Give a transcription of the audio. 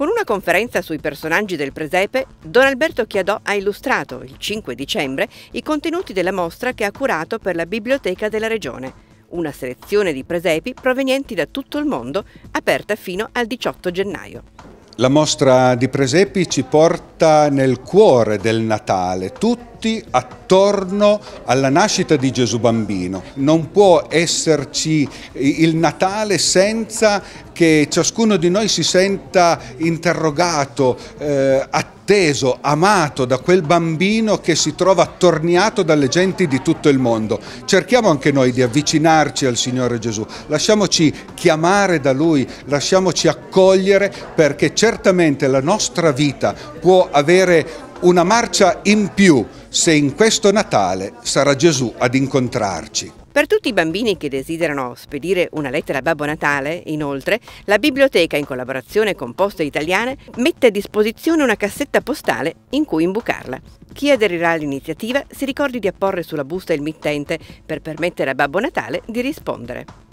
Con una conferenza sui personaggi del presepe, Don Alberto Chiadò ha illustrato, il 5 dicembre, i contenuti della mostra che ha curato per la Biblioteca della Regione, una selezione di presepi provenienti da tutto il mondo, aperta fino al 18 gennaio. La mostra di presepi ci porta nel cuore del Natale, tutto tutti attorno alla nascita di Gesù Bambino. Non può esserci il Natale senza che ciascuno di noi si senta interrogato, eh, atteso, amato da quel bambino che si trova attorniato dalle genti di tutto il mondo. Cerchiamo anche noi di avvicinarci al Signore Gesù, lasciamoci chiamare da Lui, lasciamoci accogliere perché certamente la nostra vita può avere una marcia in più se in questo Natale sarà Gesù ad incontrarci. Per tutti i bambini che desiderano spedire una lettera a Babbo Natale, inoltre, la biblioteca in collaborazione con Poste Italiane mette a disposizione una cassetta postale in cui imbucarla. Chi aderirà all'iniziativa si ricordi di apporre sulla busta il mittente per permettere a Babbo Natale di rispondere.